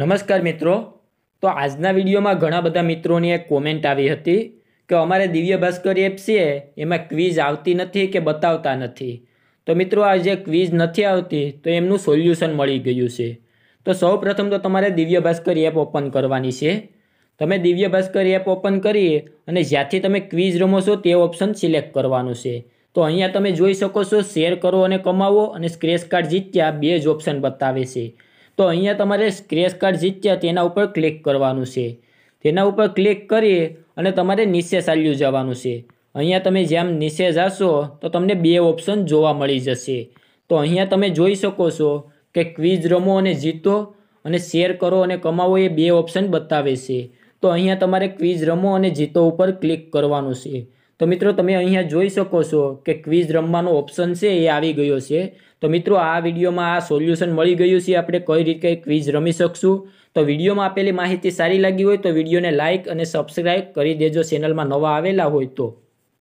નમસ્કાર મિત્રો તો આજના વિડીયોમાં ઘણા બધા મિત્રોની એક કોમેન્ટ આવી હતી કે અમારે દિવ્ય ભાસ્કર એપ છે એમાં ક્વિઝ આવતી નથી કે બતાવતા નથી તો મિત્રો આ જે ક્વિઝ નથી આવતી તો એમનું સોલ્યુશન મળી ગયું છે તો સૌ તો તમારે દિવ્ય ભાસ્કર એપ ઓપન કરવાની છે તમે દિવ્ય ભાસ્કર એપ ઓપન કરી અને જ્યાંથી તમે ક્વિઝ રમો છો તે ઓપ્શન સિલેક્ટ કરવાનું છે તો અહીંયા તમે જોઈ શકો છો શેર કરો અને કમાવો અને સ્ક્રેચ કાર્ડ જીત્યા બે જ ઓપ્શન બતાવે છે તો અહીંયા તમારે સ્ક્રેચ કાર્ડ જીત્યા તેના ઉપર ક્લિક કરવાનું છે તેના ઉપર ક્લિક કરીએ અને તમારે નીચે ચાલ્યું જવાનું છે અહીંયા તમે જેમ નીચે જશો તો તમને બે ઓપ્શન જોવા મળી જશે તો અહીંયા તમે જોઈ શકો છો કે ક્વિઝ રમો અને જીતો અને શેર કરો અને કમાવો એ બે ઓપ્શન બતાવે છે તો અહીંયા તમારે ક્વિઝ રમો અને જીતો ઉપર ક્લિક કરવાનું છે તો મિત્રો તમે અહીંયા જોઈ શકો છો કે ક્વિઝ રમવાનો ઓપ્શન છે એ આવી ગયો છે તો મિત્રો આ વિડીયોમાં આ સોલ્યુશન મળી ગયું છે આપણે કઈ રીતે ક્વિઝ રમી શકશું તો વિડીયોમાં આપેલી માહિતી સારી લાગી હોય તો વિડીયોને લાઇક અને સબસ્ક્રાઇબ કરી દેજો ચેનલમાં નવા આવેલા હોય તો